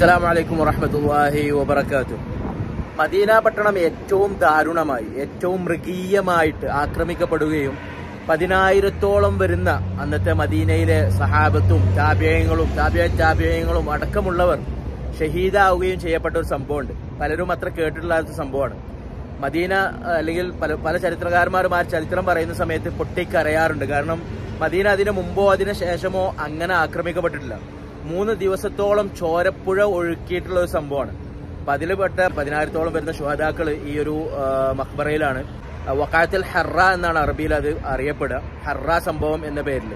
അസ്സാം വലൈക്കും വറഹമത്തല്ലാഹി വബർക്കാത്തു മദീന പട്ടണം ഏറ്റവും ദാരുണമായി ഏറ്റവും മൃഗീയമായിട്ട് ആക്രമിക്കപ്പെടുകയും പതിനായിരത്തോളം വരുന്ന അന്നത്തെ മദീനയിലെ സഹാബത്തും താപ്യങ്ങളും താപ്യ താപ്യങ്ങളും അടക്കമുള്ളവർ ഷഹീദാവുകയും ചെയ്യപ്പെട്ട ഒരു സംഭവമുണ്ട് പലരും അത്ര കേട്ടിട്ടില്ലാത്ത സംഭവമാണ് മദീന അല്ലെങ്കിൽ പല പല ചരിത്രകാരന്മാരും ആ ചരിത്രം പറയുന്ന സമയത്ത് പൊട്ടിക്കരയാറുണ്ട് കാരണം മദീന അതിനു മുമ്പോ അതിനു ശേഷമോ അങ്ങനെ ആക്രമിക്കപ്പെട്ടിട്ടില്ല മൂന്ന് ദിവസത്തോളം ചോരപ്പുഴ ഒഴുക്കിയിട്ടുള്ള ഒരു സംഭവമാണ് അപ്പം അതിൽപ്പെട്ട പതിനായിരത്തോളം വരുന്ന ശുഹതാക്കൾ ഈ ഒരു മക്ബറയിലാണ് വക്കാത്തിൽ ഹർറ എന്നാണ് അറബിയിൽ അത് അറിയപ്പെടുക ഹർറ സംഭവം എന്ന പേരിൽ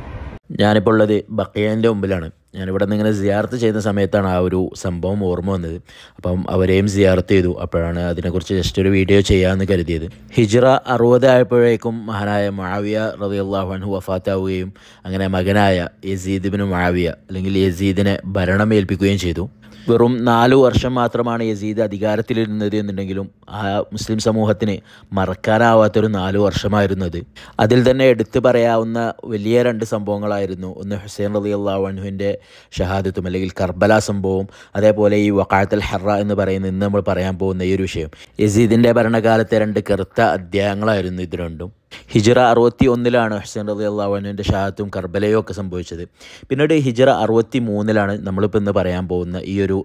ഞാനിപ്പോൾ ഉള്ളത് ബക്കയാന്റെ മുമ്പിലാണ് ഞാനിവിടെ നിന്ന് ഇങ്ങനെ സിയാർത്ത് ചെയ്യുന്ന സമയത്താണ് ആ ഒരു സംഭവം ഓർമ്മ വന്നത് അപ്പം അവരെയും സിയാർത്ത് ചെയ്തു അപ്പോഴാണ് അതിനെക്കുറിച്ച് ജസ്റ്റ് ഒരു വീഡിയോ ചെയ്യാമെന്ന് കരുതിയത് ഹിജ്റ അറുപതായപ്പോഴേക്കും ആയപ്പോഴേക്കും മഹാനായ മാവിയ റബി അള്ളാഹു വഫാത്താവുകയും അങ്ങനെ മകനായ യസീദിബിന് മാവിയ അല്ലെങ്കിൽ യസീദിനെ ഭരണം ഏൽപ്പിക്കുകയും ചെയ്തു വെറും നാല് വർഷം മാത്രമാണ് യസീദ് അധികാരത്തിലിരുന്നത് എന്നുണ്ടെങ്കിലും ആ മുസ്ലിം സമൂഹത്തിന് മറക്കാനാവാത്തൊരു നാല് വർഷമായിരുന്നത് അതിൽ തന്നെ എടുത്തു പറയാവുന്ന വലിയ രണ്ട് സംഭവങ്ങളായിരുന്നു ഒന്ന് ഹുസൈൻ അലി അള്ളാഹുവിൻ്റെ ഷഹാദത്തും അല്ലെങ്കിൽ കർബല സംഭവം അതേപോലെ ഈ വക്കാഴത്തൽ ഹെറ എന്ന് പറയുന്ന ഇന്ന് നമ്മൾ പറയാൻ പോകുന്ന ഈ ഒരു വിഷയം യസീദിൻ്റെ ഭരണകാലത്തെ രണ്ട് കറുത്ത അധ്യായങ്ങളായിരുന്നു ഇത് രണ്ടും ഹിജറ അറുപത്തി ഒന്നിലാണ് ഹുസൈൻ റബി അള്ളാഹുവിൻ്റെ ഷാഹത്തും കർബലയും ഒക്കെ സംഭവിച്ചത് പിന്നീട് ഹിജറ അറുപത്തി മൂന്നിലാണ് നമ്മളിപ്പോൾ ഇന്ന് പറയാൻ പോകുന്ന ഈ ഒരു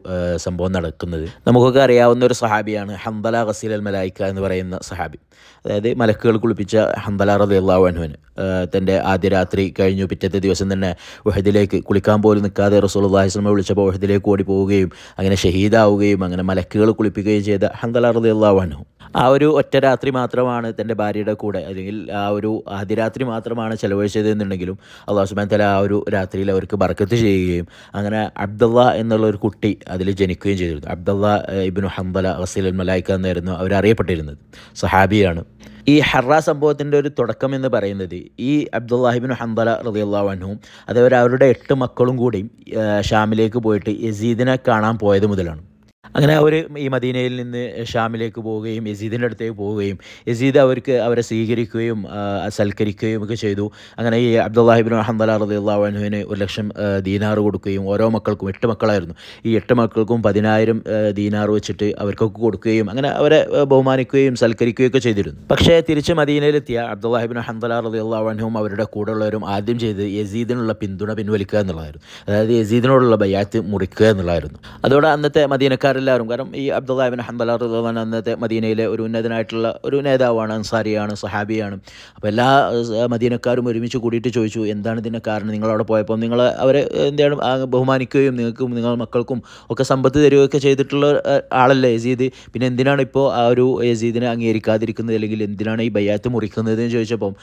സംഭവം നടക്കുന്നത് നമുക്കൊക്കെ അറിയാവുന്ന ഒരു സഹാബിയാണ് ഹംദല ഖസീൽ അൽ മലായിക്ക എന്ന് പറയുന്ന സഹാബി അതായത് മലക്കുകൾ കുളിപ്പിച്ച ഹംദല റബി അള്ളാഹു തൻ്റെ ആദ്യ രാത്രി കഴിഞ്ഞു പിറ്റത്തെ ദിവസം തന്നെ വഹദിലേക്ക് കുളിക്കാൻ പോലും നിൽക്കാതെ റസൂൽ സ്വലമെ വിളിച്ചപ്പോൾ വഹദിലേക്ക് ഓടി പോവുകയും അങ്ങനെ ഷഹീദാവുകയും അങ്ങനെ മലക്കുകൾ കുളിപ്പിക്കുകയും ചെയ്ത ഹംദല റബി അള്ളാഹു ആ ഒരു ഒറ്റ രാത്രി മാത്രമാണ് തൻ്റെ ഭാര്യയുടെ കൂടെ അല്ലെങ്കിൽ ആ ഒരു അതിരാത്രി മാത്രമാണ് ചെലവഴിച്ചതെന്നുണ്ടെങ്കിലും സുബാൻ തല ആ ഒരു രാത്രിയിൽ അവർക്ക് ബർക്കത്ത് ചെയ്യുകയും അങ്ങനെ അബ്ദുള്ള എന്നുള്ള ഒരു കുട്ടി അതിൽ ജനിക്കുകയും ചെയ്തിരുന്നു അബ്ദുള്ള ഇബിൻ ഹംബല വസീൽ മലായിക്ക എന്നായിരുന്നു അവരറിയപ്പെട്ടിരുന്നത് സഹാബിയാണ് ഈ ഹർറ സംഭവത്തിൻ്റെ ഒരു തുടക്കം എന്ന് പറയുന്നത് ഈ അബ്ദുല്ലാഹിബിൻ ഹംദല റതിയുള്ള വൻഹും അതേപോലെ അവരുടെ എട്ട് മക്കളും കൂടി ഷാമിലേക്ക് പോയിട്ട് യസീദിനെ കാണാൻ പോയത് മുതലാണ് അങ്ങനെ അവർ ഈ മദീനയിൽ നിന്ന് ഷാമിലേക്ക് പോവുകയും യസീദിൻ്റെ അടുത്തേക്ക് പോവുകയും യസീദ് അവർക്ക് അവരെ സ്വീകരിക്കുകയും സൽക്കരിക്കുകയും ഒക്കെ ചെയ്തു അങ്ങനെ ഈ അബ്ദുല്ലാഹിബിൻ അഹമ്മദ് റദിയുള്ള അനുവിന് ഒരു ലക്ഷം ദീനാർ കൊടുക്കുകയും ഓരോ മക്കൾക്കും എട്ട് മക്കളായിരുന്നു ഈ എട്ട് മക്കൾക്കും പതിനായിരം ദീനാർ വെച്ചിട്ട് അവർക്കൊക്കെ കൊടുക്കുകയും അങ്ങനെ അവരെ ബഹുമാനിക്കുകയും സൽക്കരിക്കുകയും ഒക്കെ ചെയ്തിരുന്നു പക്ഷേ തിരിച്ച് മദീനയിലെത്തിയ അബ്ദുല്ലാഹിബിൻ അഹമ്മദ് റദിയുള്ള അനുവും അവരുടെ കൂടെയുള്ളവരും ആദ്യം ചെയ്ത് യസീദിനുള്ള പിന്തുണ പിൻവലിക്കുക എന്നുള്ളതായിരുന്നു അതായത് യസീദിനോടുള്ള ബയാത്ത് മുറിക്കുക എന്നുള്ളതായിരുന്നു അതോടെ അന്നത്തെ മദീനക്കാർ അവരെല്ലാവരും കാരണം ഈ അബ്ദുല്ലാബിൻ ഹംബല റുദ്വാൻ അന്നത്തെ മദീനയിലെ ഒരു ഉന്നതനായിട്ടുള്ള ഒരു നേതാവാണ് അൻസാരിയാണ് സഹാബിയാണ് അപ്പോൾ എല്ലാ മദീനക്കാരും ഒരുമിച്ച് കൂടിയിട്ട് ചോദിച്ചു എന്താണ് ഇതിൻ്റെ കാരണം നിങ്ങൾ പോയപ്പോൾ നിങ്ങൾ അവരെ എന്താണ് ബഹുമാനിക്കുകയും നിങ്ങൾക്കും നിങ്ങൾ മക്കൾക്കും ഒക്കെ സമ്പത്ത് തരികയൊക്കെ ചെയ്തിട്ടുള്ള ആളല്ലേ യസീദ് പിന്നെ എന്തിനാണ് ഇപ്പോൾ ആ ഒരു യസീദിനെ അംഗീകരിക്കാതിരിക്കുന്നത് അല്ലെങ്കിൽ എന്തിനാണ് ഈ ബയ്യാത്ത് മുറിക്കുന്നത് എന്ന് ചോദിച്ചപ്പം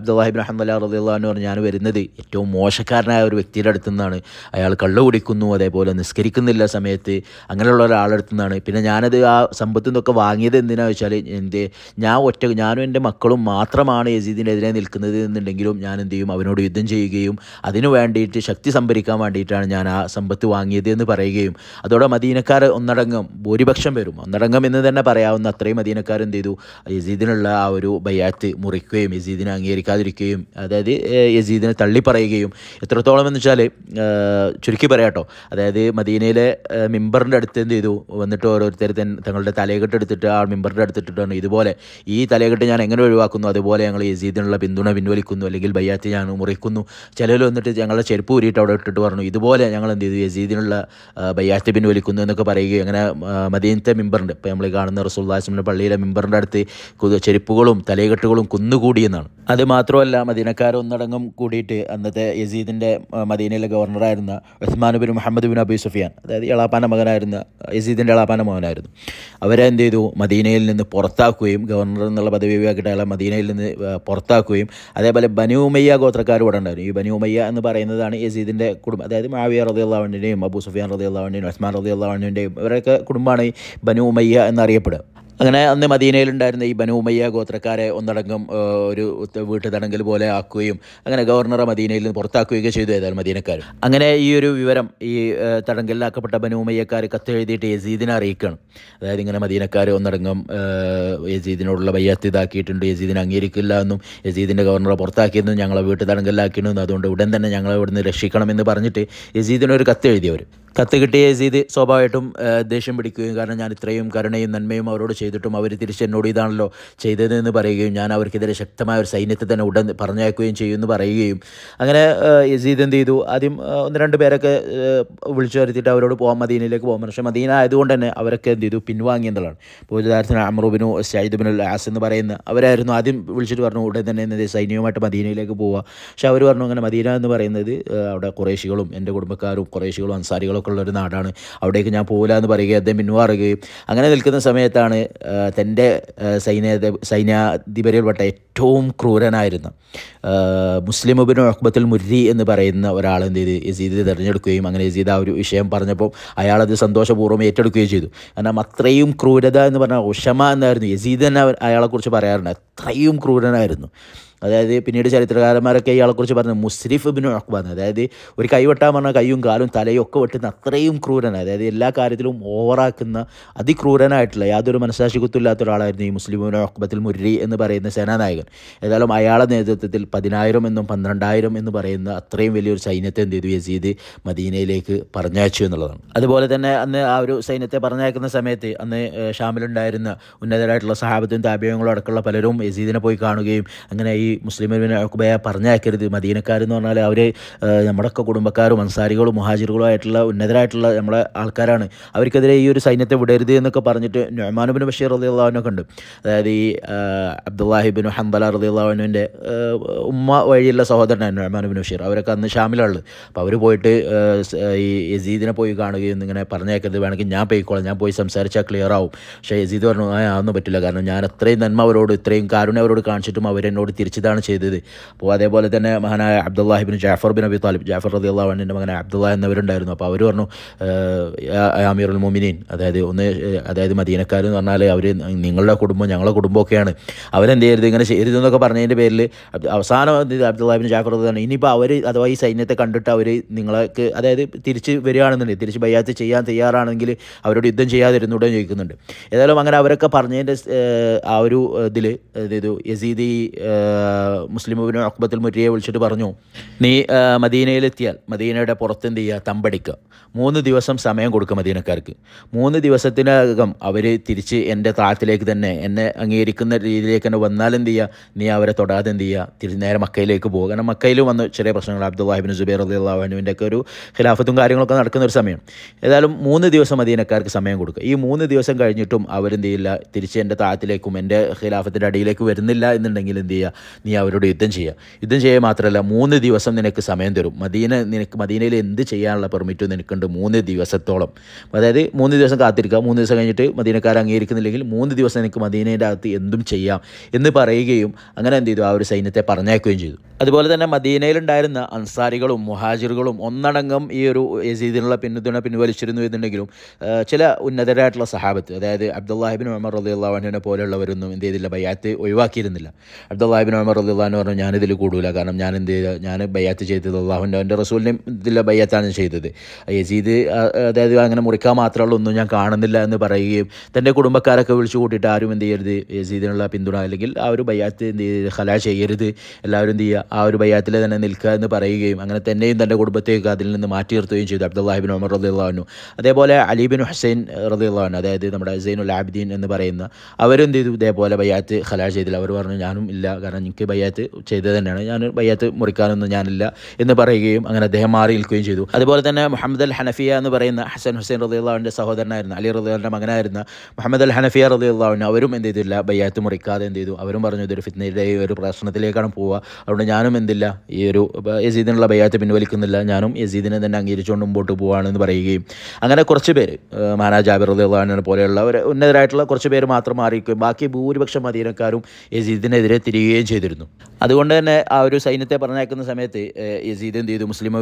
അബ്ദുല്ലാഹിബിൻ അഹമ്മദ് റദിയുള്ള പറഞ്ഞു ഞാൻ വരുന്നത് ഏറ്റവും മോശക്കാരനായ ഒരു വ്യക്തിയുടെ അടുത്തു നിന്നാണ് അയാൾ കള്ളു കുടിക്കുന്നു അതേപോലെ നിസ്കരിക്കുന്നില്ല സമയത്ത് അങ്ങനെയുള്ള ഒരാളെടുത്തു നിന്നാണ് പിന്നെ ഞാനത് ആ സമ്പത്തിൽ നിന്നൊക്കെ വാങ്ങിയത് എന്തിനാണെന്ന് വെച്ചാൽ എന്ത് ഞാൻ ഒറ്റ ഞാനും എൻ്റെ മക്കളും മാത്രമാണ് യസീദിനെതിരെ നിൽക്കുന്നത് എന്നുണ്ടെങ്കിലും ഞാൻ എന്ത് ചെയ്യും അവനോട് യുദ്ധം ചെയ്യുകയും അതിനു വേണ്ടിയിട്ട് ശക്തി സംഭരിക്കാൻ വേണ്ടിയിട്ടാണ് ഞാൻ ആ സമ്പത്ത് വാങ്ങിയത് എന്ന് പറയുകയും അതോടെ മദീനക്കാർ ഒന്നടങ്കം ഭൂരിപക്ഷം വരും ഒന്നടങ്കം എന്ന് തന്നെ പറയാവുന്ന അത്രയും മദീനക്കാർ എന്ത് ചെയ്തു യസീദിനുള്ള ആ ഒരു ബയാത്ത് മുറിക്കുകയും യസീദിനെ അംഗീകരിക്കാതിരിക്കുകയും അതായത് യസീദിനെ തള്ളിപ്പറയുകയും എത്രത്തോളം എന്ന് വെച്ചാൽ ചുരുക്കി പറയാട്ടോ അതായത് മദീനയിലെ മെമ്പറിൻ്റെ അടുത്ത് എന്ത് ചെയ്തു വന്നിട്ട് ഓരോരുത്തർ തങ്ങളുടെ തലയെക്കെട്ട് എടുത്തിട്ട് ആ മെമ്പറുടെ അടുത്തിട്ടാണ് ഇതുപോലെ ഈ തലയെക്കെട്ട് ഞാൻ എങ്ങനെ ഒഴിവാക്കുന്നു അതുപോലെ ഞങ്ങൾ യസീദിനുള്ള പിന്തുണ പിൻവലിക്കുന്നു അല്ലെങ്കിൽ ബയ്യാത്ത് ഞാൻ മുറിക്കുന്നു ചിലർ വന്നിട്ട് ഞങ്ങളുടെ ചെരുപ്പ് ഊരിയിട്ട് അവിടെ ഇട്ടിട്ട് പറഞ്ഞു ഇതുപോലെ ഞങ്ങൾ എന്ത് ചെയ്തു യസീദിനുള്ള ബയ്യാത്ത് പിൻവലിക്കുന്നു എന്നൊക്കെ പറയുകയും അങ്ങനെ മദീനത്തെ മെമ്പറുണ്ട് ഇപ്പോൾ നമ്മൾ കാണുന്ന റസൂൽദാസിമിൻ്റെ പള്ളിയിലെ മെമ്പറിൻ്റെ അടുത്ത് ചെരുപ്പുകളും തലയെക്കെട്ടുകളും കുന്നുകൂടിയെന്നാണ് അത് മാത്രമല്ല മദീനക്കാരൊന്നടങ്ങും കൂടിയിട്ട് അന്നത്തെ യസീദിൻ്റെ മദീനയിലെ ഗവർണറായിരുന്ന Usman bin Muhammad bin Abi Sufyan അതായത് ഇളാപ്പാൻ്റെ മകനായിരുന്ന യസീദിൻ്റെ അളാപ്പാൻ്റെ മോനായിരുന്നു അവരെ എന്ത് ചെയ്തു മദീനയിൽ നിന്ന് പുറത്താക്കുകയും ഗവർണർ എന്നുള്ള പദവി ഒഴിവാക്കിയിട്ട് അയാളെ മദീനയിൽ നിന്ന് പുറത്താക്കുകയും അതേപോലെ ബനുമയ്യ ഗോത്രക്കാർ ഇവിടെ ഉണ്ടായിരുന്നു ഈ ബനുമയ്യ എന്ന് പറയുന്നതാണ് യസീദിൻ്റെ കുടുംബം അതായത് മാവിയ റതി അള്ളാഹുവിൻ്റെയും അബൂ സുഫിയാൻ റതി അള്ളാഹുവിൻ്റെയും ഉസ്മാൻ റതി അള്ളാഹുവിൻ്റെയും ഇവരൊക്കെ കുടുംബമാണ് ഈ ബനുമയ്യ എന്നറിയപ്പെടുക അങ്ങനെ അന്ന് മദീനയിലുണ്ടായിരുന്ന ഈ ബനുമയ്യ ഗോത്രക്കാരെ ഒന്നടങ്കം ഒരു വീട്ടു തടങ്കൽ പോലെ ആക്കുകയും അങ്ങനെ ഗവർണറെ മദീനയിൽ നിന്ന് പുറത്താക്കുകയൊക്കെ ചെയ്തു ഏതായാലും മദീനക്കാർ അങ്ങനെ ഈ ഒരു വിവരം ഈ തടങ്കലിലാക്കപ്പെട്ട ബനൂമയ്യക്കാർ കത്തെഴുതിയിട്ട് യസീദിനെ അറിയിക്കണം അതായത് ഇങ്ങനെ മദീനക്കാർ ഒന്നടങ്കം യസീദിനോടുള്ള ബയ്യത്ത് ഇതാക്കിയിട്ടുണ്ട് യസീദിനെ അംഗീകരിക്കില്ല എന്നും യസീദിൻ്റെ ഗവർണറെ പുറത്താക്കിയെന്നും ഞങ്ങളെ വീട്ടു തടങ്കലിലാക്കിയെന്നും അതുകൊണ്ട് ഉടൻ തന്നെ ഞങ്ങളെ ഇവിടുന്ന് രക്ഷിക്കണമെന്ന് പറഞ്ഞിട്ട് യസീദിനൊരു കത്തെഴുതിയവർ കത്ത് കിട്ടിയ യസീദ് സ്വാഭാവികമായിട്ടും ദേഷ്യം പിടിക്കുകയും കാരണം ഞാൻ ഇത്രയും കരുണയും നന്മയും അവരോട് ചെയ്തിട്ടും അവർ തിരിച്ച് എന്നോട് ഇതാണല്ലോ ചെയ്തതെന്ന് പറയുകയും ഞാൻ അവർക്കെതിരെ ശക്തമായ ഒരു സൈന്യത്തെ തന്നെ ഉടൻ പറഞ്ഞയക്കുകയും ചെയ്യുമെന്ന് പറയുകയും അങ്ങനെ യസീദ് എന്ത് ചെയ്തു ആദ്യം ഒന്ന് രണ്ട് പേരൊക്കെ വിളിച്ചു വരുത്തിയിട്ട് അവരോട് പോകാം മദീനയിലേക്ക് പോകാം പക്ഷേ മദീന ആയതുകൊണ്ട് തന്നെ അവരൊക്കെ എന്ത് ചെയ്തു പിൻവാങ്ങിയെന്നുള്ളതാണ് ഇപ്പോൾ ഉദാഹരണത്തിന് അമ്രൂബിനു ഷൈദുബിനുൽ ആസ് എന്ന് പറയുന്ന അവരായിരുന്നു ആദ്യം വിളിച്ചിട്ട് പറഞ്ഞു ഉടൻ തന്നെ എന്ത് സൈന്യവുമായിട്ട് മദീനയിലേക്ക് പോവുക പക്ഷേ അവർ പറഞ്ഞു അങ്ങനെ മദീന എന്ന് പറയുന്നത് അവിടെ കുറേശികളും എൻ്റെ കുടുംബക്കാരും കുറേശികളും അൻസാരികളും കാര്യങ്ങളൊക്കെ ഉള്ളൊരു നാടാണ് അവിടേക്ക് ഞാൻ പോകില്ല എന്ന് പറയുകയും അദ്ദേഹം പിന്മാറുകയും അങ്ങനെ നിൽക്കുന്ന സമയത്താണ് തൻ്റെ സൈന്യ സൈന്യാധിപരിൽപ്പെട്ട ഏറ്റവും ക്രൂരനായിരുന്ന മുസ്ലിം ഉബിൻ അഹ്ബത്തുൽ മുരി എന്ന് പറയുന്ന ഒരാൾ എന്ത് ചെയ്ത് യസീദിനെ തിരഞ്ഞെടുക്കുകയും അങ്ങനെ യസീദ് ആ ഒരു വിഷയം പറഞ്ഞപ്പോൾ അയാളത് സന്തോഷപൂർവ്വം ഏറ്റെടുക്കുകയും ചെയ്തു കാരണം അത്രയും ക്രൂരത എന്ന് പറഞ്ഞാൽ ഉഷമ എന്നായിരുന്നു യസീദ് തന്നെ അയാളെക്കുറിച്ച് പറയാറുണ്ട് അത്രയും ക്രൂരനായിരുന്നു അതായത് പിന്നീട് ചരിത്രകാരന്മാരൊക്കെ ഇയാളെക്കുറിച്ച് പറഞ്ഞു മുസ്രിഫ് ബിൻ അക്ബാന്ന് അതായത് ഒരു കൈ വെട്ടാൻ പറഞ്ഞാൽ കൈയും കാലും തലയും ഒക്കെ വെട്ടുന്ന അത്രയും ക്രൂരൻ അതായത് എല്ലാ കാര്യത്തിലും ഓവറാക്കുന്ന അതിക്രൂരനായിട്ടുള്ള യാതൊരു മനസ്സാക്ഷികത്വമില്ലാത്ത ഒരാളായിരുന്നു ഈ മുസ്ലിം ബിൻ അക്ബത്തിൽ മുരി എന്ന് പറയുന്ന സേനാനായകൻ ഏതായാലും അയാളെ നേതൃത്വത്തിൽ പതിനായിരം എന്നും പന്ത്രണ്ടായിരം എന്ന് പറയുന്ന അത്രയും വലിയൊരു സൈന്യത്തെ എന്ത് ചെയ്തു യസീദ് മദീനയിലേക്ക് പറഞ്ഞയച്ചു എന്നുള്ളതാണ് അതുപോലെ തന്നെ അന്ന് ആ ഒരു സൈന്യത്തെ പറഞ്ഞയക്കുന്ന സമയത്ത് അന്ന് ഷാമിലുണ്ടായിരുന്ന ഉന്നതരായിട്ടുള്ള സഹാബത്തും താപ്യങ്ങളും അടക്കമുള്ള പലരും യസീദിനെ പോയി കാണുകയും അങ്ങനെ ഈ മുസ്ലിമിനെ ഉക്ബയെ പറഞ്ഞയക്കരുത് മദീനക്കാരെന്ന് പറഞ്ഞാൽ അവർ നമ്മുടെയൊക്കെ കുടുംബക്കാരും അൻസാരികളും മുഹാജിറുകളും ആയിട്ടുള്ള ഉന്നതരായിട്ടുള്ള നമ്മളെ ആൾക്കാരാണ് അവർക്കെതിരെ ഈ ഒരു സൈന്യത്തെ വിടരുത് എന്നൊക്കെ പറഞ്ഞിട്ട് നൊഹ്മാനുബിൻ ബഷീർ അലി അള്ളാഹുനൊക്കെ ഉണ്ട് അതായത് ഈ അബ്ദുല്ലാഹിബിൻ ഹംബല അലി അള്ളാഹുനുവിൻ്റെ ഉമ്മ വഴിയുള്ള സഹോദരനാണ് നൊഹ്മാനുബിൻ ബഷീർ അവരൊക്കെ അന്ന് ഷാമിലുള്ളത് അപ്പോൾ അവർ പോയിട്ട് ഈ യസീദിനെ പോയി കാണുകയും ഇങ്ങനെ പറഞ്ഞേക്കരുത് വേണമെങ്കിൽ ഞാൻ പോയിക്കോളാം ഞാൻ പോയി സംസാരിച്ചാൽ ക്ലിയർ ആവും പക്ഷേ യസീദ് പറഞ്ഞു ആ ഒന്നും പറ്റില്ല കാരണം ഞാൻ അത്രയും നന്മ അവരോട് ഇത്രയും കാരുണ്യം അവരോട് കാണിച്ചിട്ടും അവരെന്നോട് തിരിച്ച് ഇതാണ് ചെയ്തത് അപ്പോൾ അതേപോലെ തന്നെ മഹാനായ Abdullah bin Jafar bin Abi Talib Jafar റബി അള്ളാഹുവിൻ്റെ മകനായ അബ്ദുള്ള എന്നവരുണ്ടായിരുന്നു അപ്പോൾ അവർ പറഞ്ഞു ഉൽ മൊമിനീൻ അതായത് ഒന്ന് അതായത് എന്ന് പറഞ്ഞാൽ അവർ നിങ്ങളുടെ കുടുംബം ഞങ്ങളുടെ കുടുംബമൊക്കെയാണ് അവരെന്ത് ചെയ്യരുത് ഇങ്ങനെ എന്നൊക്കെ പറഞ്ഞതിൻ്റെ പേരിൽ അവസാനം അബ്ദുല്ലാഹിബിൻ ജാഫർ റതി ഇനിയിപ്പോൾ അവർ അഥവാ ഈ സൈന്യത്തെ കണ്ടിട്ട് അവർ നിങ്ങൾക്ക് അതായത് തിരിച്ച് വരികയാണെന്നുണ്ടെങ്കിൽ തിരിച്ച് ബയ്യാത്ത് ചെയ്യാൻ തയ്യാറാണെങ്കിൽ അവരോട് യുദ്ധം ചെയ്യാതിരുന്നൂടെ ചോദിക്കുന്നുണ്ട് ഏതായാലും അങ്ങനെ അവരൊക്കെ പറഞ്ഞതിൻ്റെ ആ ഒരു ഇതിൽ അതായത് യസീദി മുസ്ലിം ബിൻ അക്ബത്തുൽ മുരിയെ വിളിച്ചിട്ട് പറഞ്ഞു നീ മദീനയിലെത്തിയാൽ മദീനയുടെ പുറത്തെന്ത് ചെയ്യുക തമ്പടിക്കുക മൂന്ന് ദിവസം സമയം കൊടുക്കുക മദീനക്കാർക്ക് മൂന്ന് ദിവസത്തിനകം അവർ തിരിച്ച് എൻ്റെ താഴത്തിലേക്ക് തന്നെ എന്നെ അംഗീകരിക്കുന്ന രീതിയിലേക്ക് തന്നെ വന്നാൽ എന്ത് ചെയ്യുക നീ അവരെ തൊടാതെ എന്ത് ചെയ്യുക തിരി നേരെ മക്കയിലേക്ക് പോകുക കാരണം മക്കയിൽ വന്ന ചെറിയ പ്രശ്നങ്ങൾ അബ്ദുല്ലാഹിബിൻ സുബൈർ അലി അള്ളാഹുവിൻ്റെ ഒക്കെ ഒരു ഖിലാഫത്തും കാര്യങ്ങളൊക്കെ നടക്കുന്ന ഒരു സമയം ഏതായാലും മൂന്ന് ദിവസം മദീനക്കാർക്ക് സമയം കൊടുക്കുക ഈ മൂന്ന് ദിവസം കഴിഞ്ഞിട്ടും അവരെന്ത് ചെയ്യില്ല തിരിച്ച് എൻ്റെ താഴത്തിലേക്കും എൻ്റെ ഖിലാഫത്തിൻ്റെ അടിയിലേക്ക് വരുന്നില്ല എന്നുണ്ടെങ്കിൽ എന്ത് ചെയ്യുക നീ അവരോട് യുദ്ധം ചെയ്യുക യുദ്ധം ചെയ്യുക മാത്രമല്ല മൂന്ന് ദിവസം നിനക്ക് സമയം തരും മദീന നിനക്ക് മദീനയിൽ എന്ത് ചെയ്യാനുള്ള പെർമിറ്റ് നിനക്കുണ്ട് മൂന്ന് ദിവസത്തോളം അതായത് മൂന്ന് ദിവസം കാത്തിരിക്കുക മൂന്ന് ദിവസം കഴിഞ്ഞിട്ട് മദീനക്കാർ അംഗീകരിക്കുന്നില്ലെങ്കിൽ മൂന്ന് ദിവസം നിനക്ക് മദീനേൻ്റെ അകത്ത് എന്തും ചെയ്യാം എന്ന് പറയുകയും അങ്ങനെ എന്ത് ചെയ്തു ആ ഒരു സൈന്യത്തെ പറഞ്ഞേക്കുകയും ചെയ്തു അതുപോലെ തന്നെ മദീനയിലുണ്ടായിരുന്ന അൻസാരികളും മുഹാജിറുകളും ഒന്നടങ്കം ഈ ഒരു യസീദിനുള്ള പിന്തുണ പിൻവലിച്ചിരുന്നു എന്നുണ്ടെങ്കിലും ചില ഉന്നതരായിട്ടുള്ള സഹാബത്ത് അതായത് അബ്ദുല്ലാഹിബിൻ ഉമർ റദിയുള്ള പോലെയുള്ളവരൊന്നും എന്ത് ചെയ്തില്ല ബയ്യാത്ത് ഒഴിവാക്കിയിരുന്നില്ല അബ്ദുള്ളാഹിബിൻ ഉമർ ഉമർ പറഞ്ഞു ഞാനിതിൽ കൂടൂല കാരണം ഞാൻ എന്ത് ചെയ്ത ഞാൻ ബയ്യാത്ത് ചെയ്തത് അള്ളാഹുൻ്റെ അവൻ്റെ റസൂലിനെ ഇതിലെ ബയ്യാത്താണ് ചെയ്തത് യസീദ് അതായത് അങ്ങനെ മുറിക്കാൻ മാത്രമുള്ള ഒന്നും ഞാൻ കാണുന്നില്ല എന്ന് പറയുകയും തൻ്റെ കുടുംബക്കാരൊക്കെ വിളിച്ചു കൂട്ടിയിട്ട് ആരും എന്ത് ചെയ്യരുത് യസീദിനുള്ള പിന്തുണ അല്ലെങ്കിൽ ആ ഒരു ബയ്യാത്ത് എന്ത് ചെയ്യരുത് ഹലാ ചെയ്യരുത് എല്ലാവരും എന്ത് ചെയ്യുക ആ ഒരു ബയ്യാത്തിൽ തന്നെ നിൽക്കുക എന്ന് പറയുകയും അങ്ങനെ തന്നെയും തൻ്റെ കുടുംബത്തേക്ക് അതിൽ നിന്ന് മാറ്റി നിർത്തുകയും ചെയ്തു അബ്ദുള്ളാഹിബിൻ ഉമർ റദിള്ളഹാനു അതേപോലെ അലിബിൻ ഹുസൈൻ റദിള്ളഹാനു അതായത് നമ്മുടെ ഹുസൈനുൽ ആബ്ദീൻ എന്ന് പറയുന്ന അവരെന്ത് ചെയ്തു ഇതേപോലെ ബയ്യാത്ത് ഹലാ ചെയ്തില്ല അവർ പറഞ്ഞു ഞാനും ഇല്ല കാരണം എനിക്ക് ബയ്യാത്ത് ചെയ്തത് തന്നെയാണ് ഞാൻ ബയ്യാത്ത് മുറിക്കാനൊന്നും ഞാനില്ല എന്ന് പറയുകയും അങ്ങനെ അദ്ദേഹം മാറി നിൽക്കുകയും ചെയ്തു അതുപോലെ തന്നെ മുഹമ്മദ് അൽ ഹനഫിയ എന്ന് പറയുന്ന ഹസൻ ഹുസൈൻ റദിയുള്ളാവിൻ്റെ സഹോദരനായിരുന്നു അലി റദിയുള്ളാവിൻ്റെ മകനായിരുന്ന മുഹമ്മദ് അൽ ഹനഫിയ റദിയുള്ളാവിന് അവരും എന്ത് ചെയ്തില്ല ബയ്യാത്ത് മുറിക്കാതെ എന്ത് ചെയ്തു അവരും പറഞ്ഞു ഇതൊരു ഫിത്നയുടെ ഒരു പ്രശ്നത്തിലേക്കാണ് പോവുക അതുകൊണ്ട് ഞാനും എന്തില്ല ഈ ഒരു യസീദിനുള്ള ബയ്യാത്ത് പിൻവലിക്കുന്നില്ല ഞാനും യസീദിനെ തന്നെ അംഗീകരിച്ചുകൊണ്ട് മുമ്പോട്ട് പോവുകയാണെന്ന് പറയുകയും അങ്ങനെ കുറച്ച് പേര് മാനാ ജാബിർ റദിയുള്ളാവിനെ പോലെയുള്ള ഒരു ഉന്നതരായിട്ടുള്ള കുറച്ച് പേര് മാത്രം മാറിയിരിക്കും ബാക്കി ഭൂരിപക്ഷം മദീനക്കാരും യസീദിനെതിരെ തിരികുകയും ചെയ്തു ചെയ്തിരുന്നു അതുകൊണ്ട് തന്നെ ആ ഒരു സൈന്യത്തെ പറഞ്ഞേക്കുന്ന സമയത്ത് യസീദ് എന്ത് ചെയ്തു മുസ്ലിം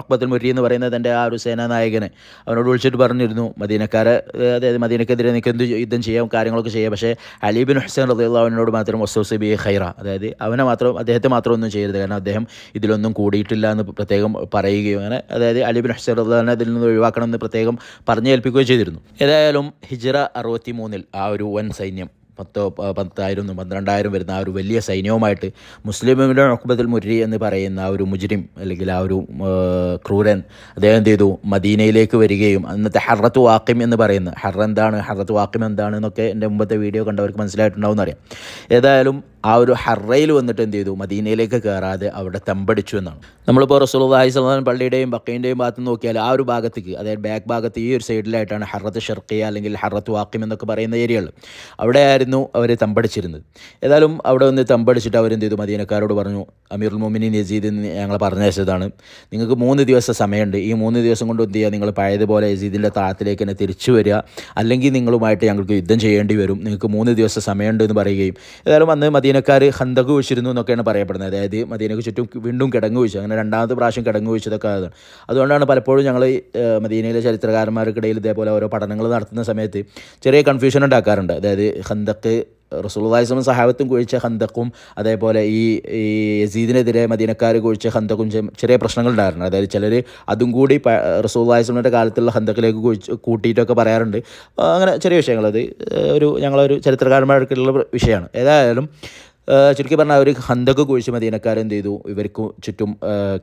അക്ബത്തിൽ മുരി എന്ന് പറയുന്ന തൻ്റെ ആ ഒരു സേനാനായകനെ അവനോട് വിളിച്ചിട്ട് പറഞ്ഞിരുന്നു മദീനക്കാരെ അതായത് മദീനക്കെതിരെ നിനക്ക് എന്ത് യുദ്ധം ചെയ്യാം കാര്യങ്ങളൊക്കെ ചെയ്യാം പക്ഷേ അലീബിൻ ഹുസൈൻ റദിയുള്ള അവനോട് മാത്രം ഒസോസിബി ഖൈറ അതായത് അവനെ മാത്രം അദ്ദേഹത്തെ മാത്രം ഒന്നും ചെയ്യരുത് കാരണം അദ്ദേഹം ഇതിലൊന്നും കൂടിയിട്ടില്ല എന്ന് പ്രത്യേകം പറയുകയും അങ്ങനെ അതായത് അലീബിൻ ഹുസൈൻ റദ്ദാനെ അതിൽ നിന്ന് ഒഴിവാക്കണം എന്ന് പ്രത്യേകം പറഞ്ഞേൽപ്പിക്കുകയും ചെയ്തിരുന്നു ഏതായാലും ഹിജറ അറുപത്തി മൂന്നിൽ ആ ഒരു വൻ സൈന്യം പത്തോ പത്തായിരം പന്ത്രണ്ടായിരം വരുന്ന ആ ഒരു വലിയ സൈന്യവുമായിട്ട് മുസ്ലിമിലെ ഒക്കുബത്തുൽ മുരി എന്ന് പറയുന്ന ആ ഒരു മുജ്രിം അല്ലെങ്കിൽ ആ ഒരു ക്രൂരൻ അദ്ദേഹം എന്ത് ചെയ്തു മദീനയിലേക്ക് വരികയും അന്നത്തെ ഹർറത്ത് വാക്കിം എന്ന് പറയുന്ന ഹർ എന്താണ് ഹർറത്ത് വാക്കിം എന്താണ് എന്നൊക്കെ എൻ്റെ മുമ്പത്തെ വീഡിയോ കണ്ടവർക്ക് മനസ്സിലായിട്ടുണ്ടാവും എന്നറിയാം ഏതായാലും ആ ഒരു ഹർറയിൽ വന്നിട്ട് എന്ത് ചെയ്തു മദീനയിലേക്ക് കയറാതെ അവിടെ തമ്പടിച്ചു എന്നാണ് നമ്മളിപ്പോൾ റസൂൽഹി സ്വലാൻ പള്ളിയുടെയും ബക്കയുടെയും ഭാഗത്ത് നോക്കിയാൽ ആ ഒരു ഭാഗത്തേക്ക് അതായത് ബാക്ക് ഭാഗത്ത് ഈ ഒരു സൈഡിലായിട്ടാണ് ഹർറത്ത് ഷർക്കിയ അല്ലെങ്കിൽ ഹർറത്ത് വാക്കിം എന്നൊക്കെ പറയുന്ന ഏരിയകൾ അവിടെയായിരുന്നു അവർ തമ്പടിച്ചിരുന്നത് ഏതായാലും അവിടെ വന്ന് തമ്പടിച്ചിട്ട് അവരെന്ത് ചെയ്തു മദീനക്കാരോട് പറഞ്ഞു അമീറുൽ മൊമിനി നസീദ് ഞങ്ങൾ പറഞ്ഞതാണ് നിങ്ങൾക്ക് മൂന്ന് ദിവസം സമയമുണ്ട് ഈ മൂന്ന് ദിവസം കൊണ്ട് എന്ത് ചെയ്യുക നിങ്ങൾ പഴയതുപോലെ യസീദിൻ്റെ താഴത്തിലേക്ക് തന്നെ തിരിച്ചു വരിക അല്ലെങ്കിൽ നിങ്ങളുമായിട്ട് ഞങ്ങൾക്ക് യുദ്ധം ചെയ്യേണ്ടി വരും നിങ്ങൾക്ക് മൂന്ന് ദിവസം സമയമുണ്ട് എന്ന് പറയുകയും ഏതായാലും അന്ന് മദീന മദീനക്കാർ ഹന്തക് വെച്ചിരുന്നു എന്നൊക്കെയാണ് പറയപ്പെടുന്നത് അതായത് മദീനക്ക് ചുറ്റും വീണ്ടും കിടങ്ങു വെച്ചു അങ്ങനെ രണ്ടാമത്തെ പ്രാവശ്യം കിടങ്ങു വെച്ചതൊക്കെ അതാണ് അതുകൊണ്ടാണ് പലപ്പോഴും ഞങ്ങൾ മദീനയിലെ ചരിത്രകാരന്മാർക്കിടയിൽ ഇതേപോലെ ഓരോ പഠനങ്ങൾ നടത്തുന്ന സമയത്ത് ചെറിയ കൺഫ്യൂഷൻ ഉണ്ടാക്കാറുണ്ട് അതായത് ഹന്തക്ക് റസൂൽസ്ലം സഹാബത്തും കുഴിച്ച ഹന്തക്കും അതേപോലെ ഈ യസീദിനെതിരെ മദീനക്കാർ കുഴിച്ച ഹന്തക്കും ചെറിയ പ്രശ്നങ്ങൾ ഉണ്ടായിരുന്നു അതായത് ചിലർ അതും കൂടി റസൂൽസ്ലമിൻ്റെ കാലത്തുള്ള ഹന്തക്കിലേക്ക് കുഴിച്ച് കൂട്ടിയിട്ടൊക്കെ പറയാറുണ്ട് അങ്ങനെ ചെറിയ വിഷയങ്ങളത് ഒരു ഞങ്ങളൊരു ചരിത്രകാരന്മാരൊക്കെയുള്ള വിഷയമാണ് ഏതായാലും ചുരുക്കി പറഞ്ഞാൽ അവർ ഹന്തക്ക് കുഴിച്ച് മദീനക്കാരെന്ത് ചെയ്തു ഇവർക്ക് ചുറ്റും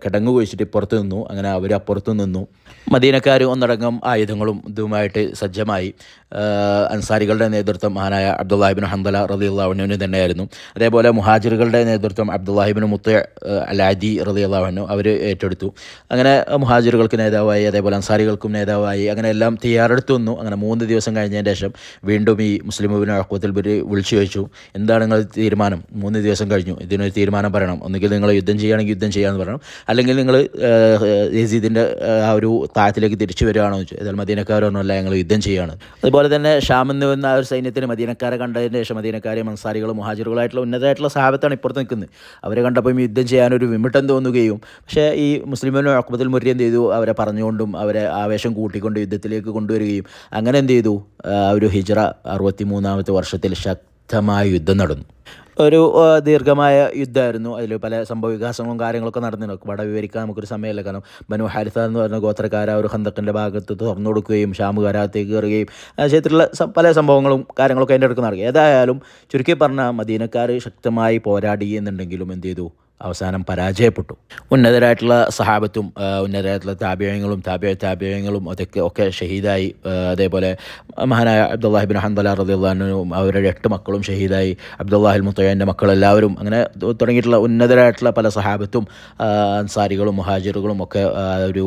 കിടങ്ങ് കുഴിച്ചിട്ട് പുറത്ത് നിന്നു അങ്ങനെ അവർ അപ്പുറത്ത് നിന്നു മദീനക്കാർ ഒന്നടങ്കം ആയുധങ്ങളും ഇതുമായിട്ട് സജ്ജമായി അൻസാരികളുടെ നേതൃത്വം മഹാനായ അബ്ദുല്ലാഹിബിൻ ഹന്തല റലിയുള്ളവനുവിന് തന്നെയായിരുന്നു അതേപോലെ മുഹാജിറുകളുടെ നേതൃത്വം അബ്ദുല്ലാഹിബിൻ മുത്ത് അലാദി അള്ളാഹുനു അവർ ഏറ്റെടുത്തു അങ്ങനെ മുഹാജിറുകൾക്ക് നേതാവായി അതേപോലെ അൻസാരികൾക്കും നേതാവായി അങ്ങനെ എല്ലാം തയ്യാറെടുത്തു വന്നു അങ്ങനെ മൂന്ന് ദിവസം കഴിഞ്ഞതിന് ശേഷം വീണ്ടും ഈ മുസ്ലിം മുബിൻ അക്കൂത്തിൽ വിളിച്ചു ചോദിച്ചു എന്താണ് നിങ്ങൾ തീരുമാനം മൂന്ന് ദിവസം കഴിഞ്ഞു ഇതിനൊരു തീരുമാനം പറയണം ഒന്നുകിൽ നിങ്ങൾ യുദ്ധം ചെയ്യുകയാണെങ്കിൽ യുദ്ധം ചെയ്യാമെന്ന് പറയണം അല്ലെങ്കിൽ നിങ്ങൾ യസീദിൻ്റെ ആ ഒരു താഴത്തിലേക്ക് തിരിച്ചു വരികയാണോ ചോദിച്ചു എന്നാൽ മദീനക്കാർ പറഞ്ഞല്ല ഞങ്ങൾ യുദ്ധം ചെയ്യുകയാണ് അതുപോലെ തന്നെ ഷാമെന്ന് വന്ന ആ ഒരു സൈന്യത്തിന് മദീനക്കാരെ കണ്ടതിന് ശേഷം മദീനക്കാരെ അൻസാരികളും മുഹാജിറുകളായിട്ടുള്ള ഉന്നതമായിട്ടുള്ള സാഹത്താണ് ഇപ്പുറത്ത് നിൽക്കുന്നത് അവരെ കണ്ടപ്പോൾ യുദ്ധം ചെയ്യാനൊരു വിമിട്ടം തോന്നുകയും പക്ഷേ ഈ മുസ്ലിമിനും അക്ബത്തിൽ മുരി എന്ത് ചെയ്തു അവരെ പറഞ്ഞുകൊണ്ടും അവരെ ആവേശം കൂട്ടിക്കൊണ്ട് യുദ്ധത്തിലേക്ക് കൊണ്ടുവരികയും അങ്ങനെ എന്ത് ചെയ്തു ഒരു ഹിജറ അറുപത്തി മൂന്നാമത്തെ വർഷത്തിൽ ശക്തമായ യുദ്ധം നടന്നു ഒരു ദീർഘമായ യുദ്ധമായിരുന്നു അതിൽ പല സംഭവ വികാസങ്ങളും കാര്യങ്ങളൊക്കെ നടന്നിരുന്നു ഇവിടെ വിവരിക്കാൻ നമുക്കൊരു സമയമല്ല കാരണം ബനു ഹാരിസ എന്ന് പറഞ്ഞ ഗോത്രക്കാര ഒരു ഹന്തക്കിൻ്റെ ഭാഗത്ത് തുറന്നു കൊടുക്കുകയും ഷാമുകാരത്തേക്ക് കയറുകയും ക്ഷേത്രത്തിലുള്ള പല സംഭവങ്ങളും കാര്യങ്ങളൊക്കെ അതിൻ്റെ അടുത്ത് നടക്കുക ഏതായാലും ചുരുക്കി പറഞ്ഞാൽ മദീനക്കാർ ശക്തമായി പോരാടി എന്നുണ്ടെങ്കിലും എന്ത് ചെയ്തു അവസാനം പരാജയപ്പെട്ടു ഉന്നതരായിട്ടുള്ള സഹാബത്തും ഉന്നതരായിട്ടുള്ള താപ്യങ്ങളും താപ്യ താപ്യങ്ങളും അതൊക്കെ ഒക്കെ ഷഹീദായി അതേപോലെ മഹാനായ അബ്ദുല്ലാഹിബിൻ ഹന്തല റദിയുള്ളാനും അവരുടെ എട്ട് മക്കളും ഷഹീദായി അബ്ദുല്ലാഹിൽ മുത്തയ്യൻ്റെ മക്കളെല്ലാവരും അങ്ങനെ തുടങ്ങിയിട്ടുള്ള ഉന്നതരായിട്ടുള്ള പല സഹാബത്തും അൻസാരികളും മുഹാജിറുകളും ഒക്കെ ഒരു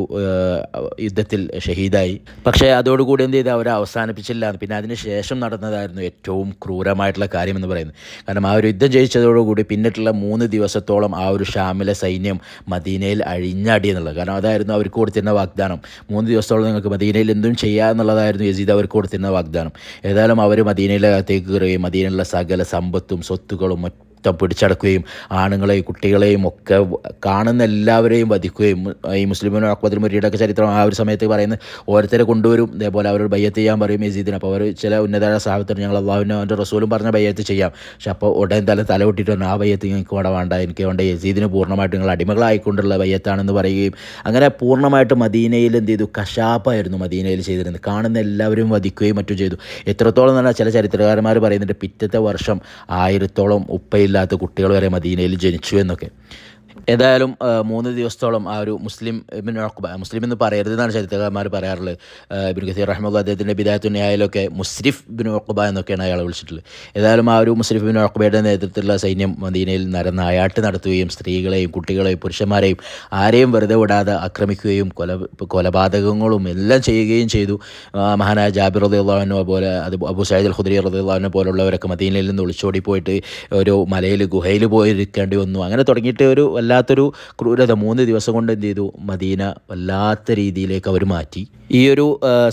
യുദ്ധത്തിൽ ഷഹീദായി പക്ഷേ അതോടുകൂടി എന്ത് ചെയ്ത് അവരെ അവസാനിപ്പിച്ചില്ല പിന്നെ അതിന് ശേഷം നടന്നതായിരുന്നു ഏറ്റവും ക്രൂരമായിട്ടുള്ള കാര്യം എന്ന് പറയുന്നത് കാരണം ആ ഒരു യുദ്ധം ജയിച്ചതോടുകൂടി പിന്നിട്ടുള്ള മൂന്ന് ദിവസത്തോളം ആ ഒരു ഷാമിലെ സൈന്യം മദീനയിൽ അഴിഞ്ഞടി എന്നുള്ളത് കാരണം അതായിരുന്നു അവർക്ക് കൊടുത്തിരുന്ന വാഗ്ദാനം മൂന്ന് ദിവസത്തോളം നിങ്ങൾക്ക് മദീനയിൽ എന്തും എന്നുള്ളതായിരുന്നു യസീദ് അവർക്ക് കൊടുത്തിരുന്ന വാഗ്ദാനം ഏതായാലും അവർ മദീനയിലെ കയറുകയും മദീനയിലുള്ള സകല സമ്പത്തും സ്വത്തുക്കളും മൊത്തം പിടിച്ചടക്കുകയും ആണുങ്ങളെയും കുട്ടികളെയും ഒക്കെ കാണുന്ന എല്ലാവരെയും വധിക്കുകയും ഈ മുസ്ലിമിനും അക്ബത്തിൽ മുരിയുടെയൊക്കെ ചരിത്രം ആ ഒരു സമയത്ത് പറയുന്നത് ഓരോരുത്തരെ കൊണ്ടുവരും ഇതേപോലെ അവരോട് ബയ്യത്ത് ചെയ്യാൻ പറയും യസീദിന് അപ്പോൾ അവർ ചില ഉന്നത സാഹചര്യം ഞങ്ങൾ അള്ളാഹുവിനും അവൻ്റെ റസൂലും പറഞ്ഞ ബയ്യത്ത് ചെയ്യാം പക്ഷെ അപ്പോൾ ഉടൻ തല തല വിട്ടിട്ട് ആ ബയ്യത്ത് എനിക്ക് ഇവിടെ വേണ്ട എനിക്ക് വേണ്ട യസീദിന് പൂർണ്ണമായിട്ട് നിങ്ങൾ അടിമകളായിക്കൊണ്ടുള്ള ബയ്യത്താണെന്ന് പറയുകയും അങ്ങനെ പൂർണ്ണമായിട്ട് മദീനയിൽ എന്ത് ചെയ്തു കശാപ്പായിരുന്നു മദീനയിൽ ചെയ്തിരുന്നത് കാണുന്ന എല്ലാവരും വധിക്കുകയും മറ്റും ചെയ്തു എത്രത്തോളം പറഞ്ഞാൽ ചില ചരിത്രകാരന്മാർ പറയുന്നുണ്ട് പിറ്റത്തെ വർഷം ആയിരത്തോളം ഉപ്പയിൽ ഇല്ലാത്ത കുട്ടികൾ വരെ മദീനയിൽ ജനിച്ചു എന്നൊക്കെ ഏതായാലും മൂന്ന് ദിവസത്തോളം ആ ഒരു മുസ്ലിം ഇബിൻ അക്ബ മുസ്ലിം എന്ന് പറയരുത് എന്നാണ് ചരിത്രകാരന്മാർ പറയാറുള്ളത് ഇബിൻ ഖസീർ റഹ്മുള്ള അദ്ദേഹത്തിൻ്റെ ബിദാത്തുന്യായാലൊക്കെ മുസ്രിഫ് ബിൻ അക്ബ എന്നൊക്കെയാണ് അയാളെ വിളിച്ചിട്ടുള്ളത് ഏതായാലും ആ ഒരു മുസ്രിഫ് ബിൻ അക്ബയുടെ നേതൃത്വത്തിലുള്ള സൈന്യം മദീനയിൽ നടന്ന അയാട്ട് നടത്തുകയും സ്ത്രീകളെയും കുട്ടികളെയും പുരുഷന്മാരെയും ആരെയും വെറുതെ വിടാതെ ആക്രമിക്കുകയും കൊല കൊലപാതകങ്ങളും എല്ലാം ചെയ്യുകയും ചെയ്തു മഹാനായ ജാബിർ റദിയുള്ളവനെ പോലെ അത് അബു സൈദ് അൽ ഖുദ്രി റദിയുള്ളവനെ പോലുള്ളവരൊക്കെ മദീനയിൽ നിന്ന് പോയിട്ട് ഒരു മലയിൽ ഗുഹയിൽ പോയിരിക്കേണ്ടി വന്നു അങ്ങനെ തുടങ്ങിയിട്ട് ഒരു വല്ലാത്തൊരു ക്രൂരത മൂന്ന് ദിവസം കൊണ്ട് എന്ത് ചെയ്തു മദീന വല്ലാത്ത രീതിയിലേക്ക് അവർ മാറ്റി ഈ ഒരു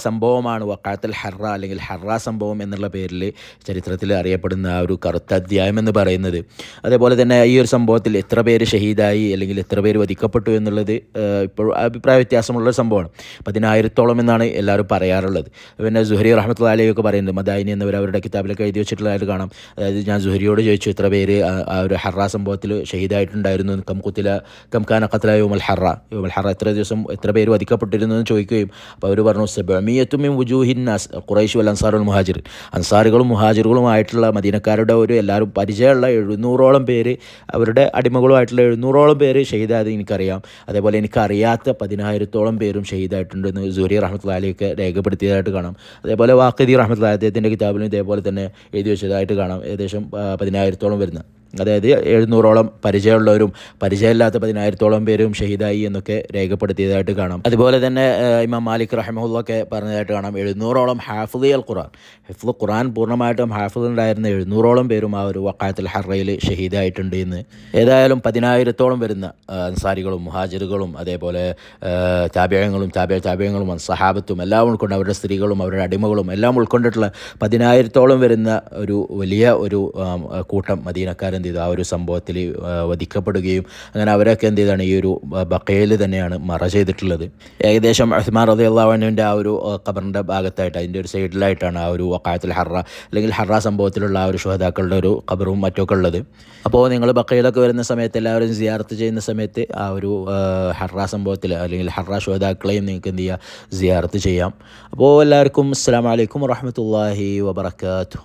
സംഭവമാണ് വക്കാത്തൽ ഹർറ അല്ലെങ്കിൽ ഹർറ സംഭവം എന്നുള്ള പേരിൽ ചരിത്രത്തിൽ അറിയപ്പെടുന്ന ആ ഒരു കറുത്ത അധ്യായം എന്ന് പറയുന്നത് അതേപോലെ തന്നെ ഈ ഒരു സംഭവത്തിൽ എത്ര പേര് ഷഹീദായി അല്ലെങ്കിൽ എത്ര പേര് വധിക്കപ്പെട്ടു എന്നുള്ളത് ഇപ്പോൾ അഭിപ്രായ വ്യത്യാസമുള്ള സംഭവമാണ് പതിനായിരത്തോളം എന്നാണ് എല്ലാവരും പറയാറുള്ളത് പിന്നെ സുഹരി റഹ്മത്തുള്ള അലിയൊക്കെ പറയുന്നത് മദായിനി എന്നവർ അവരുടെ കിതാബിലൊക്കെ എഴുതി വെച്ചിട്ടുള്ളതായിട്ട് കാണാം അതായത് ഞാൻ സുഹരിയോട് ചോദിച്ചു എത്ര പേര് ആ ഒരു ഹർറ സംഭവത്തിൽ ഷഹീദായിട്ടുണ്ടായിരുന്നു കം കുത്തില കം കാന കത്തല യോമൽ ഹറ യോമൽ ഹറ എത്ര ദിവസം എത്ര പേര് വധിക്കപ്പെട്ടിരുന്നു എന്ന് ചോദിക്കുകയും അപ്പോൾ അവർ പറഞ്ഞു സെബമിയത്തുമിം വുജൂഹിന്നാസ് ഖുറൈഷു അൽ അൻസാറുൽ മുഹാജിർ അൻസാറുകളും മുഹാജിറുകളുമായിട്ടുള്ള മദീനക്കാരുടെ ഒരു എല്ലാവരും പരിചയമുള്ള എഴുന്നൂറോളം പേര് അവരുടെ അടിമകളുമായിട്ടുള്ള എഴുന്നൂറോളം പേര് ഷെയ്ദായത് എനിക്കറിയാം അതേപോലെ എനിക്കറിയാത്ത പതിനായിരത്തോളം പേരും ഷെയ്ദായിട്ടുണ്ടെന്ന് സൂര്യ റഹ്മത്ത് അലിയൊക്കെ രേഖപ്പെടുത്തിയതായിട്ട് കാണാം അതേപോലെ വാക്കതി റഹ്മത്ത് അദ്ദേഹത്തിൻ്റെ കിതാബിലും ഇതേപോലെ തന്നെ എഴുതി വെച്ചതായിട്ട് കാണാം ഏകദേശം പതിനായിരത്തോളം വരുന്ന അതായത് എഴുന്നൂറോളം പരിചയമുള്ളവരും പരിചയമില്ലാത്ത പതിനായിരത്തോളം പേരും ഷഹീദായി എന്നൊക്കെ രേഖപ്പെടുത്തിയതായിട്ട് കാണാം അതുപോലെ തന്നെ ഇമാം മാലിക് റഹമുള്ളൊക്കെ പറഞ്ഞതായിട്ട് കാണാം എഴുന്നൂറോളം ഹാഫിദി അൽ ഖുറാൻ ഹിഫ്ലു ഖുറാൻ പൂർണ്ണമായിട്ടും ഹാഫിദ് ഉണ്ടായിരുന്ന എഴുന്നൂറോളം പേരും ആ ഒരു വക്കായത്തിൽ ഹർറയിൽ ഷഹീദായിട്ടുണ്ട് എന്ന് ഏതായാലും പതിനായിരത്തോളം വരുന്ന അൻസാരികളും മുഹാജിറുകളും അതേപോലെ താപ്യങ്ങളും താപ്യ താപ്യങ്ങളും സഹാബത്തും എല്ലാം ഉൾക്കൊണ്ട് അവരുടെ സ്ത്രീകളും അവരുടെ അടിമകളും എല്ലാം ഉൾക്കൊണ്ടിട്ടുള്ള പതിനായിരത്തോളം വരുന്ന ഒരു വലിയ ഒരു കൂട്ടം മദീനക്കാരൻ എന്ത് ചെയ്തു ആ ഒരു സംഭവത്തിൽ വധിക്കപ്പെടുകയും അങ്ങനെ അവരൊക്കെ എന്ത് ചെയ്താണ് ഈ ഒരു ബക്കയിൽ തന്നെയാണ് മറ ചെയ്തിട്ടുള്ളത് ഏകദേശം അഹ്മാർ റതി അള്ളാഹുവിൻ്റെ ആ ഒരു ഖബറിൻ്റെ ഭാഗത്തായിട്ട് അതിൻ്റെ ഒരു സൈഡിലായിട്ടാണ് ആ ഒരു വക്കായത്തിൽ ഹറ അല്ലെങ്കിൽ ഹറ സംഭവത്തിലുള്ള ആ ഒരു ശുഹതാക്കളുടെ ഒരു ഖബറും മറ്റൊക്കെ ഉള്ളത് അപ്പോൾ നിങ്ങൾ ബക്കയിലൊക്കെ വരുന്ന സമയത്ത് എല്ലാവരും സിയാർത്ത് ചെയ്യുന്ന സമയത്ത് ആ ഒരു ഹറ സംഭവത്തിൽ അല്ലെങ്കിൽ ഹറ ശുഹതാക്കളെയും നിങ്ങൾക്ക് എന്ത് ചെയ്യുക സിയാർത്ത് ചെയ്യാം അപ്പോൾ എല്ലാവർക്കും അസ്സാം വലൈക്കും വാഹമത്തല്ലാഹി വബർക്കാത്തു